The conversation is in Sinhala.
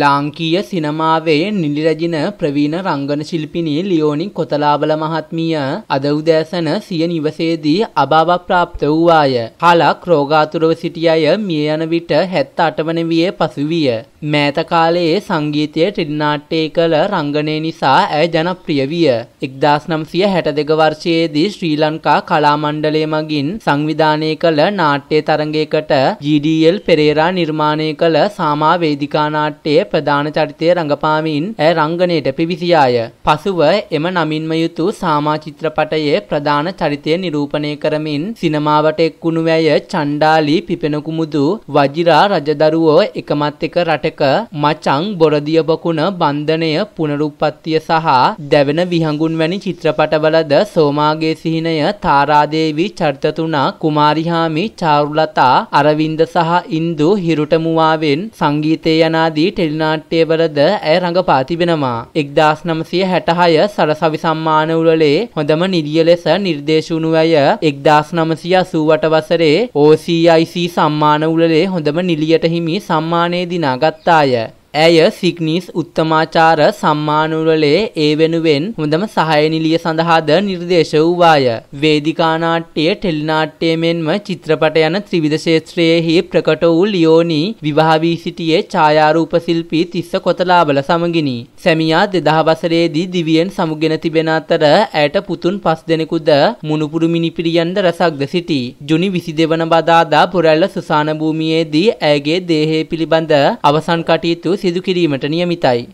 ලාංකීය සිනමාවේ නිලිරැජින ප්‍රවීණ රංගන ශිල්පිනී ලියෝනි කොතලාබල මහත්මිය අද උදෑසන සිය නිවසේදී අභාවක් ප්‍රාප්ත වූවාය. හලක් රෝගාතුරව සිටිය අය මිය යන විට 78 වන වියේ පසුවිය. මෑත කාලයේ සංගීතය ටෙලිනාට්‍යය කළ රංගනය නිසා ඇය ජනප්‍රිය විය. 1962 වර්ෂයේදී ශ්‍රී ලංකා කලා මණ්ඩලය මගින් සංවිධානය කළ නාට්‍ය තරඟයකට GDL පෙරේරා නිර්මාණය කළ සාමා වේදිකා නාට්‍යයේ ප්‍රධාන චරිතය රඟපාමින් ඇය රංගනයට පිවිසියාය. පසුව එම නමින්ම යුතු සාමා චිත්‍රපටයේ ප්‍රධාන චරිතය නිරූපණය කරමින් සිනමාවට එක්වුණු වැය චණ්ඩාලි පිපෙනකුමුදු වජිරා රජදරුවෝ එකමත් එක රට එක මචං බොරදිය බකුණ බන්ධනය පුනරුප්පත්තිය සහ දැවෙන විහඟුන් වැනි චිත්‍රපටවලද සෝමාගේ සිහිනය තාරාදේවි චරිත තුනක් කුමාරිහාමි චාරුලතා අරවින්ද සහ ඉන්දු හිරුටමුවාවෙන් සංගීතය යනාදී ටෙලිනාට්‍යවලද ඇය රඟපා තිබෙනවා 1966 සරසවි සම්මාන උළෙලේ හොඳම නිළිය ලෙස නිර්දේශ වුණු ඇය 1988 වසරේ OCIC සම්මාන උළෙලේ හොඳම නිළියට හිමි සම්මානය දිනාගත් 大爷。ඇය සිග්නිස් උත්තමාචාර සම්මානවලේ ඒ වෙනුවෙන් හොඳම සහාය නිලිය සඳහාද නිර්දේශ වූවාය. වේදිකා නාට්‍ය, ටෙලිනාට්‍ය මෙන්ම චිත්‍රපට යන ත්‍රිවිධ ක්ෂේත්‍රයේහි ප්‍රකට වූ ලියෝනි විවාහ වී සිටියේ ඡායාරූප ශිල්පී තිස්ස කොතලාබල සමගිනි. සැමියා 2000 වසරේදී දිවියෙන් සමුගෙන තිබෙන අතර ඇයට පුතුන් 5 දෙනෙකුද මුණුපුරු මිනිපිරියන්ද රසක්ද සිටි. ජුනි 22 වන බදාදා පොරැල්ල සුසාන භූමියේදී ඇයගේ දේහය පිළිබඳ අවසන් කටයුතු සිදුකිරීමට නියමිතයි